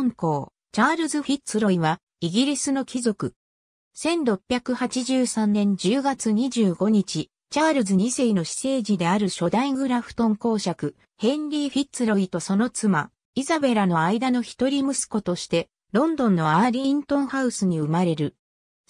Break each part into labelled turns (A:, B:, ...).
A: 本校、チャールズ・フィッツロイは、イギリスの貴族。1683年10月25日、チャールズ2世の私生児である初代グラフトン公爵、ヘンリー・フィッツロイとその妻、イザベラの間の一人息子として、ロンドンのアーリントンハウスに生まれる。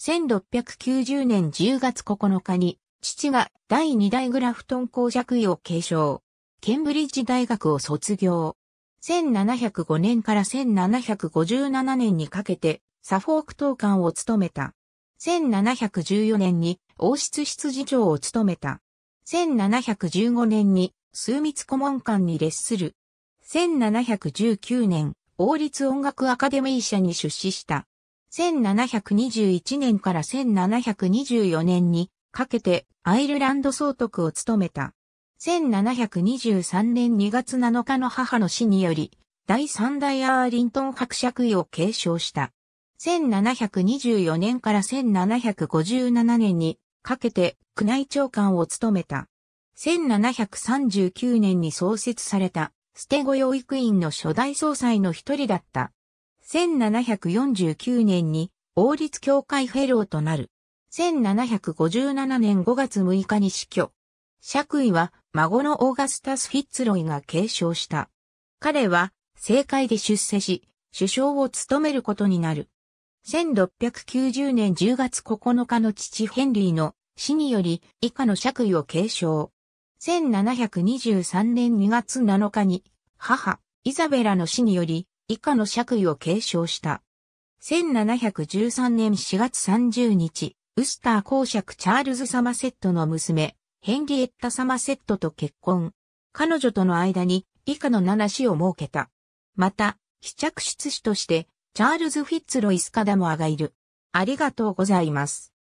A: 1690年10月9日に、父が第2代グラフトン公爵位を継承。ケンブリッジ大学を卒業。1705年から1757年にかけてサフォーク党官を務めた。1714年に王室室次長を務めた。1715年に枢密顧問官に列する。1719年、王立音楽アカデミー社に出資した。1721年から1724年にかけてアイルランド総督を務めた。1723年2月7日の母の死により、第3代アーリントン伯爵位を継承した。1724年から1757年にかけて宮内長官を務めた。1739年に創設された捨て子養育院の初代総裁の一人だった。1749年に王立協会フェローとなる。1757年5月6日に死去。爵位は孫のオーガスタス・フィッツロイが継承した。彼は、政界で出世し、首相を務めることになる。1690年10月9日の父ヘンリーの死により以下の爵位を継承。1723年2月7日に母、イザベラの死により以下の爵位を継承した。1713年4月30日、ウスター公爵チャールズ・サマセットの娘、ヘンリエッタ・サマセットと結婚。彼女との間に以下の七子を設けた。また、試着室子として、チャールズ・フィッツロイス・カダモアがいる。ありがとうございます。